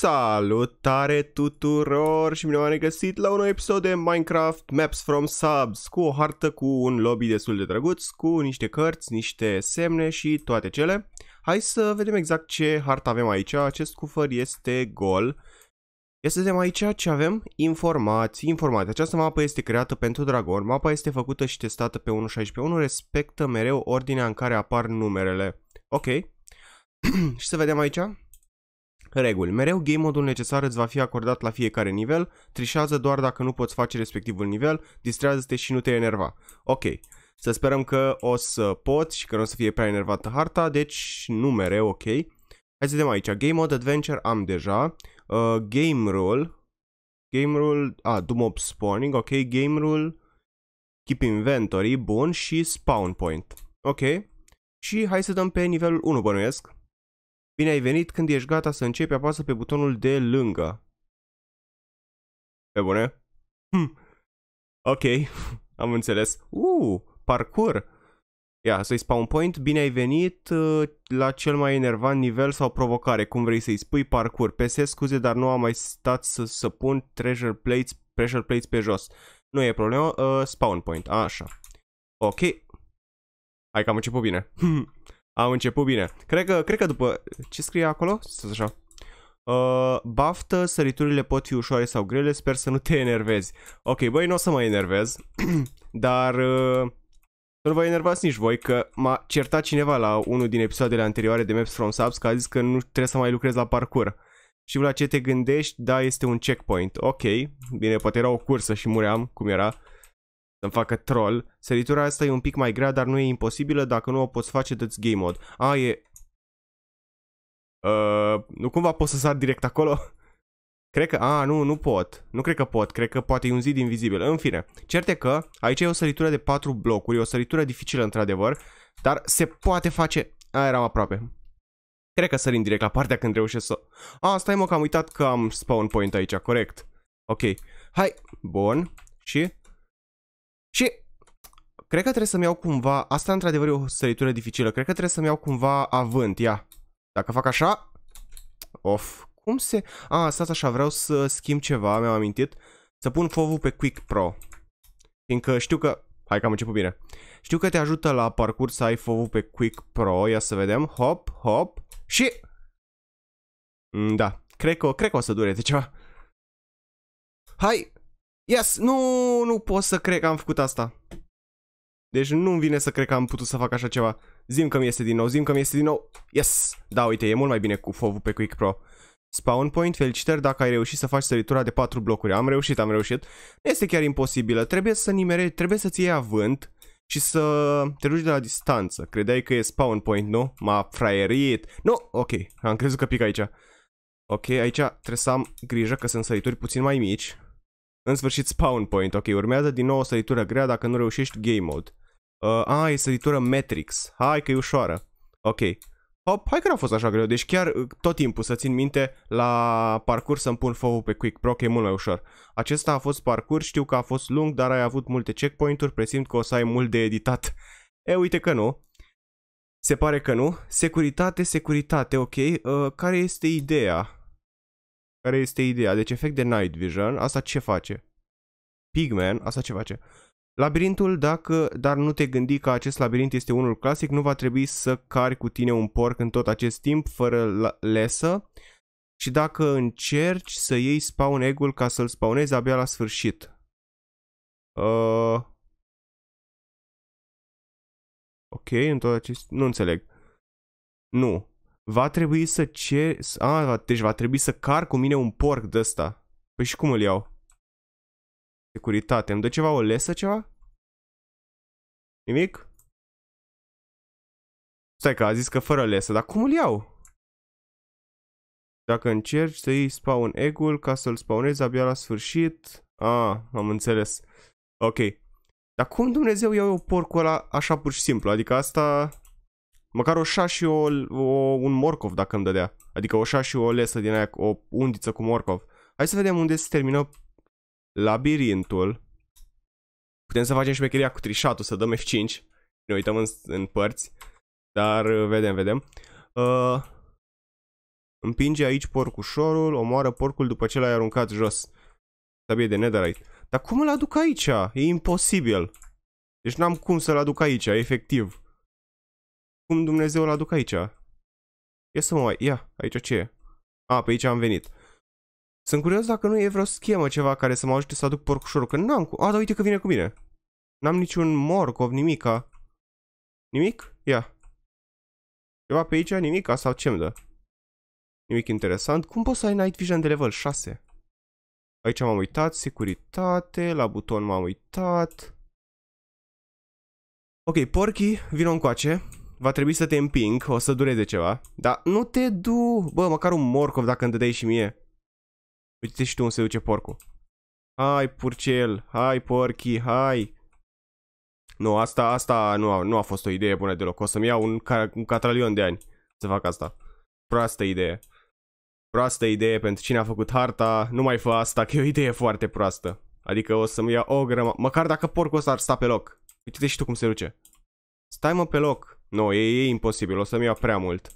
Salutare tuturor și bine v-am regăsit la un nou episod de Minecraft Maps from Subs cu o hartă cu un lobby destul de drăguț, cu niște cărți, niște semne și toate cele. Hai să vedem exact ce hartă avem aici, acest cufăr este gol. Ia să vedem aici ce avem, informații, informații. Această mapă este creată pentru Dragon, mapa este făcută și testată pe 1.16.1, respectă mereu ordinea în care apar numerele. Ok, și să vedem aici. Reguli. Mereu game modul necesar îți va fi acordat la fiecare nivel, trișează doar dacă nu poți face respectivul nivel, distrează-te și nu te enerva. Ok. Să sperăm că o să pot și că nu o să fie prea enervată harta, deci nu mereu, ok. Hai să vedem aici. Game Mode Adventure am deja. Uh, game Rule. Game Rule. A, ah, do mob spawning. Ok. Game Rule. Keep Inventory. Bun. Și Spawn Point. Ok. Și hai să dăm pe nivelul 1 bănuiesc. Bine ai venit, când ești gata să începi, apasă pe butonul de lângă. Pe bune? Hm. Ok, am înțeles. Uh, parcur! Ia, să-i spawn point, bine ai venit uh, la cel mai enervant nivel sau provocare, cum vrei să-i spui parcur. PS, scuze, dar nu am mai stat să, să pun treasure plates, pressure plates pe jos. Nu e problemă, uh, spawn point, A, așa. Ok. Hai că am început bine. Hm. Am început bine. Cred că, cred că după... Ce scrie acolo? să așa. Uh, baftă, săriturile pot fi ușoare sau grele, sper să nu te enervezi. Ok, băi, nu o să mă enervez, dar uh, nu vă enervați nici voi, că m-a certat cineva la unul din episoadele anterioare de Maps from Subs, că a zis că nu trebuie să mai lucrez la parcur. Și la ce te gândești, da, este un checkpoint. Ok, bine, poate era o cursă și muream, cum era. Să-mi facă troll. Săritura asta e un pic mai grea, dar nu e imposibilă dacă nu o poți face dă ți game mode. A, e... Uh, nu cumva pot să sar direct acolo? Cred că, a, nu, nu pot. Nu cred că pot, cred că poate e un zid invizibil. În fine, certe că aici e o săritură de 4 blocuri, e o săritură dificilă într-adevăr, dar se poate face... A, eram aproape. Cred că sărim direct la partea când reușesc să... A, stai mă că am uitat că am spawn point aici, corect. Ok, hai, bun. Și și cred că trebuie să-mi iau cumva, asta într-adevăr e o săritură dificilă, cred că trebuie să-mi iau cumva avânt, ia. Dacă fac așa, of, cum se... A, ah, stați așa, vreau să schimb ceva, mi-am amintit, să pun fov pe Quick Pro. Fiindcă știu că... Hai că am început bine. Știu că te ajută la parcurs să ai fov pe Quick Pro, ia să vedem, hop, hop, și... Mm, da, cred că, cred că o să dureze ceva. Hai, Yes! Nu, nu pot să cred că am făcut asta. Deci nu-mi vine să cred că am putut să fac așa ceva. Zim că mi este din nou, zim că mi este din nou. Yes! Da, uite, e mult mai bine cu fov pe Quick Pro. Spawn point, felicitări dacă ai reușit să faci săritura de 4 blocuri. Am reușit, am reușit. Nu este chiar imposibilă. Trebuie să nimere, trebuie să-ți iei avânt și să te duci de la distanță. Credeai că e spawn point, nu? M-a fraierit. Nu, ok, am crezut că pic aici. Ok, aici trebuie să am grijă că sunt sărituri puțin mai mici. În sfârșit spawn point, ok, urmează din nou o săritură grea dacă nu reușești game mode. Uh, a, e săritură Matrix. Hai că e ușoară. Ok. Hop, hai că n-a fost așa greu, deci chiar uh, tot timpul să țin minte la parcurs să-mi pun focul pe Quick Pro, că e mult mai ușor. Acesta a fost parcurs, știu că a fost lung, dar ai avut multe checkpoint-uri, presimt că o să ai mult de editat. E, uite că nu. Se pare că nu. Securitate, securitate, ok. Uh, care este ideea? Care este ideea? Deci efect de night vision, asta ce face? Pigman, asta ce face? Labirintul, dacă, dar nu te gândi că acest labirint este unul clasic, nu va trebui să cari cu tine un porc în tot acest timp, fără lesă. Și dacă încerci să iei spawn egg-ul ca să-l spawnezi abia la sfârșit. Uh... Ok, în tot acest... Nu înțeleg. Nu va trebui să ce... A, deci va trebui să car cu mine un porc de ăsta. Păi și cum îl iau? Securitate. Îmi dă ceva o lesă ceva? Nimic? Stai că a zis că fără lesă, dar cum îl iau? Dacă încerci să iei spawn egg-ul ca să-l spawnezi abia la sfârșit... A, am înțeles. Ok. Dar cum Dumnezeu iau eu porcul ăla așa pur și simplu? Adică asta... Măcar o șa și o, o, un morcov dacă îmi dădea. Adică o șa și o lesă din aia, o undiță cu morcov. Hai să vedem unde se termină labirintul. Putem să facem șmecheria cu trișatul, să dăm F5. Ne uităm în, în părți. Dar uh, vedem, vedem. Uh, împinge aici porcușorul, omoară porcul după ce l-ai aruncat jos. Sabie de netherite. Dar cum îl aduc aici? E imposibil. Deci n-am cum să-l aduc aici, efectiv. Cum Dumnezeu l-a aduc aici? Ia să mă mai... Ia, aici ce e? A, pe aici am venit. Sunt curios dacă nu e vreo schemă ceva care să mă ajute să aduc porcușorul, că n-am cu... A, da, uite că vine cu mine. N-am niciun morcov, nimica. Nimic? Ia. Ceva pe aici, nimica sau ce-mi dă? Nimic interesant. Cum poți să ai night vision de level 6? Aici m-am uitat, securitate, la buton m-am uitat. Ok, porchii, vină încoace va trebui să te împing, o să dureze ceva. Dar nu te du... Bă, măcar un morcov dacă îmi dădeai și mie. Uite și tu unde se duce porcul. Hai, purcel, hai, porchi, hai. Nu, asta, asta nu a, nu a fost o idee bună deloc. O să-mi iau un, ca, un catralion de ani să fac asta. Proastă idee. Proastă idee pentru cine a făcut harta. Nu mai fă asta, că e o idee foarte proastă. Adică o să-mi iau o grămadă. Măcar dacă porcul ăsta ar sta pe loc. Uite-te și tu cum se duce. Stai mă pe loc. Nu, e, e imposibil. O să-mi ia prea mult.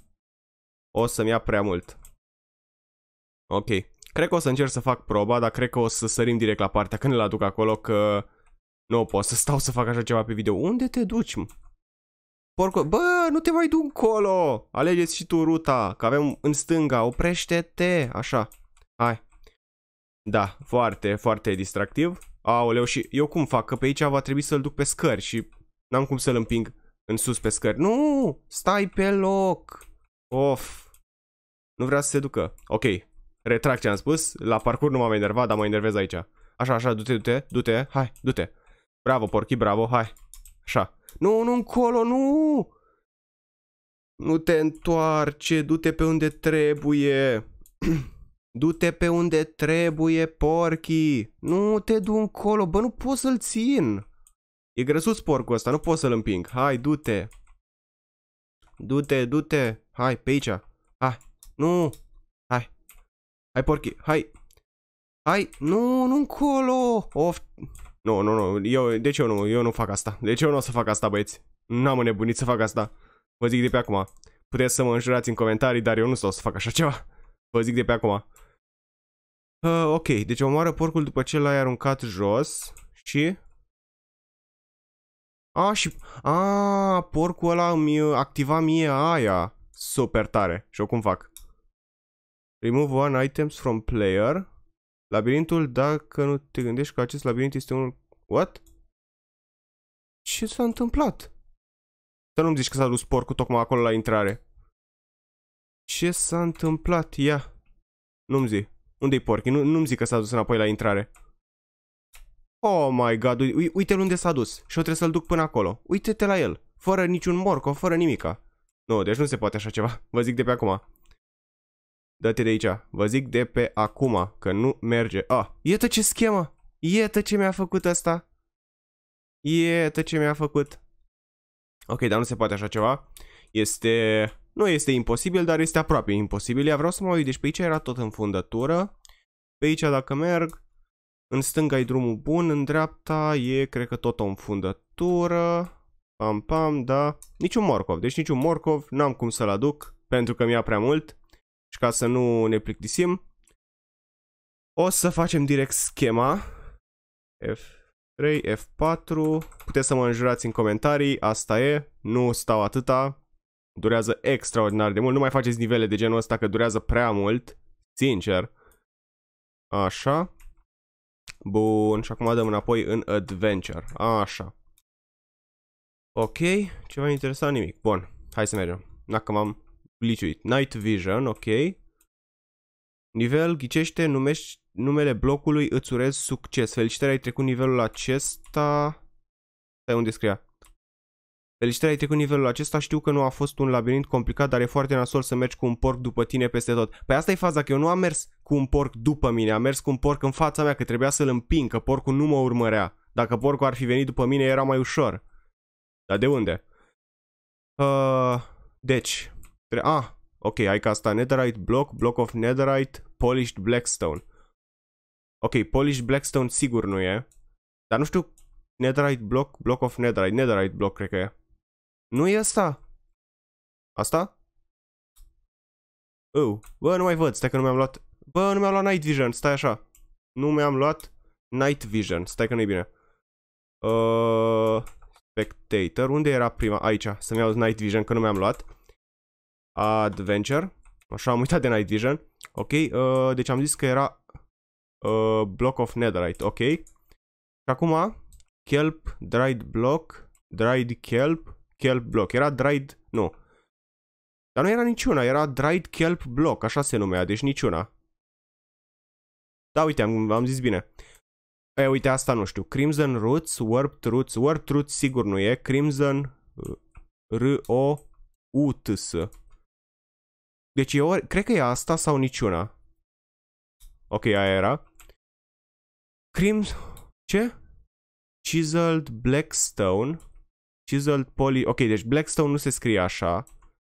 O să-mi ia prea mult. Ok. Cred că o să încerc să fac proba, dar cred că o să sărim direct la partea când îl aduc acolo, că nu pot să stau să fac așa ceva pe video. Unde te duci? Porco, bă, nu te mai duc Colo, Alegeți și tu ruta, că avem în stânga, oprește-te, așa. Hai. Da, foarte, foarte distractiv. Aoleu, și eu cum fac? Că pe aici va trebui să-l duc pe scări și n-am cum să-l împing. În sus pe scări. Nu! Stai pe loc! Of! Nu vrea să se ducă. Ok. Retrag ce am spus. La parcur nu m-am enervat, dar mă enervez aici. Așa, așa, du-te, du-te, du-te, hai, du-te. Bravo, porchi, bravo, hai. Așa. Nu, nu încolo, nu! Nu te întoarce, du-te pe unde trebuie. du-te pe unde trebuie, porchi. Nu te du încolo, bă, nu pot să-l țin. E grăsuț porcul ăsta, nu pot să-l împing. Hai, du-te. Du-te, du-te. Hai, pe aici. Hai. Nu. Hai. Hai, porchi. Hai. Hai. Nu, nu încolo. Of. Nu, nu, nu. Eu, ce eu nu, eu nu fac asta. De ce eu nu o să fac asta, băieți. N-am înnebunit să fac asta. Vă zic de pe acum. Puteți să mă înjurați în comentarii, dar eu nu o să fac așa ceva. Vă zic de pe acum. Uh, ok, deci omoară porcul după ce l-ai aruncat jos și a, și... A, porcul ăla îmi activa mie aia. Super tare. Și eu cum fac? Remove one items from player. Labirintul, dacă nu te gândești că acest labirint este unul... What? Ce s-a întâmplat? Să nu-mi zici că s-a dus porcul tocmai acolo la intrare. Ce s-a întâmplat? Ia. Nu-mi zi. Unde-i porc? Nu, nu-mi zic că s-a dus înapoi la intrare. Oh my god, uite unde s-a dus. Și o trebuie să-l duc până acolo. Uite-te la el. Fără niciun morco, fără nimica. Nu, deci nu se poate așa ceva. Vă zic de pe acum. Dă-te de aici. Vă zic de pe acum, că nu merge. Ah, iată ce schemă. Iată ce mi-a făcut asta. Iată ce mi-a făcut. Ok, dar nu se poate așa ceva. Este... Nu este imposibil, dar este aproape imposibil. Ia vreau să mă uit. Deci pe aici era tot în fundătură. Pe aici dacă merg... În stânga e drumul bun, în dreapta e, cred că tot o înfundătură. Pam, pam, da. Niciun morcov, deci niciun morcov, n-am cum să-l aduc, pentru că mi-a prea mult. Și ca să nu ne plictisim, o să facem direct schema. F3, F4, puteți să mă înjurați în comentarii, asta e, nu stau atâta, durează extraordinar de mult, nu mai faceți nivele de genul ăsta că durează prea mult, sincer. Așa. Bun, și acum dăm înapoi în Adventure. Așa. Ok, ceva interesant nimic. Bun, hai să mergem. Dacă m-am gliciuit. Night Vision, ok. Nivel, ghicește, numești numele blocului, îți urez succes. Felicitări, ai trecut nivelul acesta... Stai unde scria. Felicitări, ai trecut nivelul acesta, știu că nu a fost un labirint complicat, dar e foarte nasol să mergi cu un porc după tine peste tot. Păi asta e faza, că eu nu am mers cu un porc după mine, am mers cu un porc în fața mea, că trebuia să-l împing, că porcul nu mă urmărea. Dacă porcul ar fi venit după mine, era mai ușor. Dar de unde? Uh, deci, tre- ah, ok, ai ca asta netherite block, block of netherite, polished blackstone. Ok, polished blackstone sigur nu e, dar nu știu netherite block, block of netherite, netherite block cred că e. Nu e asta? Asta? Eu. Bă, nu mai văd, stai că nu mi-am luat... Bă, nu mi-am luat night vision, stai așa. Nu mi-am luat night vision, stai că nu e bine. Uh, spectator, unde era prima? Aici, să-mi iau night vision, că nu mi-am luat. Adventure. Așa, am uitat de night vision. Ok, uh, deci am zis că era uh, block of netherite, ok. Și acum, kelp, dried block, dried kelp, kelp block. Era dried, nu. Dar nu era niciuna, era dried kelp block, așa se numea, deci niciuna. Da, uite, am, am zis bine. E, uite, asta nu știu. Crimson Roots, Warped Roots. Warped Roots sigur nu e. Crimson R-O-U-T-S. Deci eu cred că e asta sau niciuna. Ok, aia era. Crimson... Ce? Chiseled Blackstone. Chiseled Poly... Ok, deci Blackstone nu se scrie așa.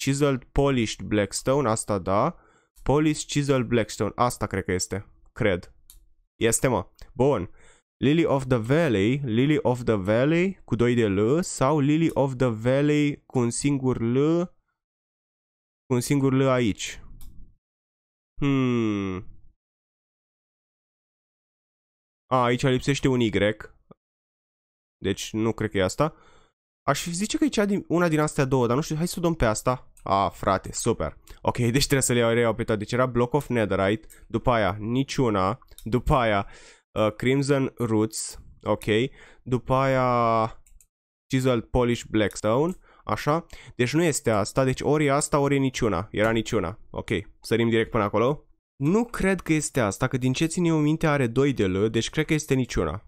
Chiseled Polished Blackstone, asta da. Polished Chiseled Blackstone, asta cred că este. Cred. Este, mă. Bun. Lily of the Valley, Lily of the Valley cu 2 de L sau Lily of the Valley cu un singur L cu un singur L aici. Hmm. A, aici lipsește un Y. Deci nu cred că e asta. Aș zice că e cea din, una din astea două, dar nu știu, hai să o dăm pe asta. A, ah, frate, super. Ok, deci trebuie să le iau, reiau pe toate. Deci era Block of Netherite, după aia niciuna, după aia uh, Crimson Roots, ok, după aia Chiseled Polish Blackstone, așa. Deci nu este asta, deci ori e asta, ori e niciuna. Era niciuna, ok, sărim direct până acolo. Nu cred că este asta, că din ce țin eu minte are 2 de L, deci cred că este niciuna.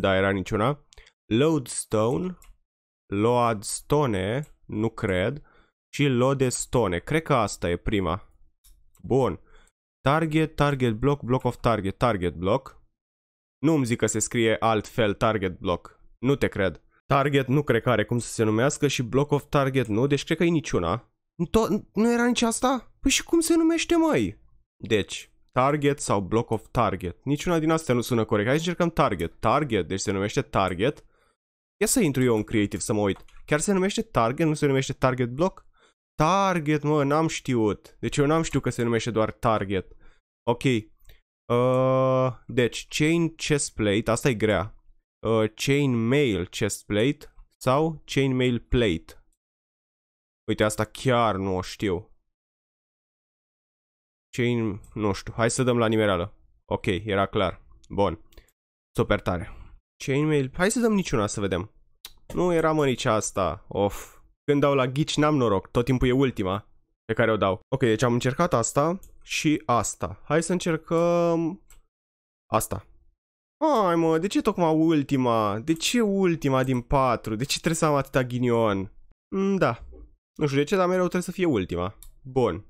Da, era niciuna. Lodestone, Loadstone, nu cred, și Lodestone. Cred că asta e prima. Bun. Target, target block, block of target, target block. Nu îmi zic că se scrie altfel target block. Nu te cred. Target nu cred că are cum să se numească și block of target nu, deci cred că e niciuna. nu era nici asta? Păi și cum se numește, mai? Deci, target sau block of target. Niciuna din astea nu sună corect. Hai să încercăm target. Target, deci se numește target. Ia să intru eu în creative să mă uit. Chiar se numește target, nu se numește target block? Target, mă, n-am știut. Deci eu n-am știut că se numește doar target. Ok. Uh, deci, chain chest plate, asta e grea. Uh, chain mail chest plate sau chain mail plate. Uite, asta chiar nu o știu. Chain, nu știu. Hai să dăm la nimereală. Ok, era clar. Bun. Super tare. Chainmail. Hai să dăm niciuna să vedem. Nu era mă nici asta. Of. Când dau la ghici n-am noroc. Tot timpul e ultima pe care o dau. Ok, deci am încercat asta și asta. Hai să încercăm asta. Ai mă, de ce tocmai ultima? De ce ultima din patru? De ce trebuie să am atâta ghinion? Mm, da. Nu știu de ce, dar mereu trebuie să fie ultima. Bun.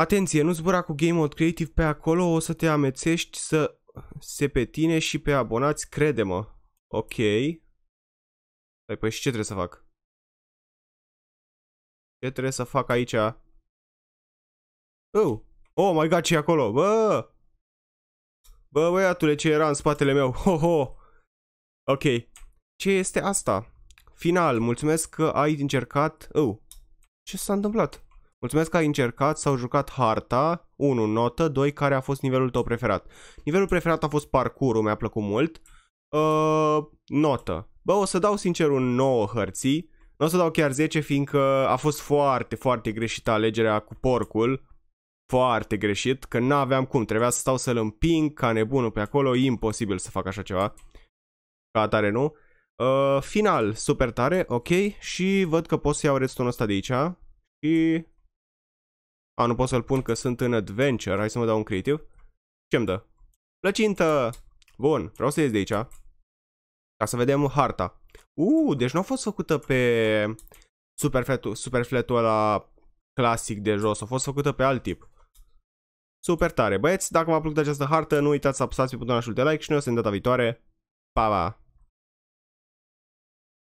Atenție, nu zbura cu Game Mode Creative pe acolo, o să te amețești să se pe tine și pe abonați, crede-mă. Ok. Păi, păi și ce trebuie să fac? Ce trebuie să fac aici? Oh, oh my god, ce acolo? Bă! Bă, băiatule, ce era în spatele meu? Ho, ho! Ok. Ce este asta? Final, mulțumesc că ai încercat... Oh, ce s-a întâmplat? Mulțumesc că ai încercat sau jucat harta, 1 notă, 2 care a fost nivelul tău preferat. Nivelul preferat a fost parcurul, mi-a plăcut mult. Uh, notă. Bă, o să dau sincer un 9 hărții. Nu o să dau chiar 10 fiindcă a fost foarte, foarte greșită alegerea cu porcul. Foarte greșit, că n-aveam cum, trebuia să stau să-l împing ca nebunul pe acolo, e imposibil să fac așa ceva. Ca tare, nu. Uh, final, super tare, ok, și văd că pot să iau restul ăsta de aici și a, nu pot să-l pun că sunt în adventure. Hai să mă dau un creative. Ce-mi dă? Plăcintă! Bun, vreau să ies de aici. Ca să vedem harta. Uh, deci nu a fost făcută pe superfletul, superfletul ăla clasic de jos. A fost făcută pe alt tip. Super tare. Băieți, dacă v-a plăcut această hartă, nu uitați să apăsați pe butonul de like și noi o să ne data viitoare. Pa, pa!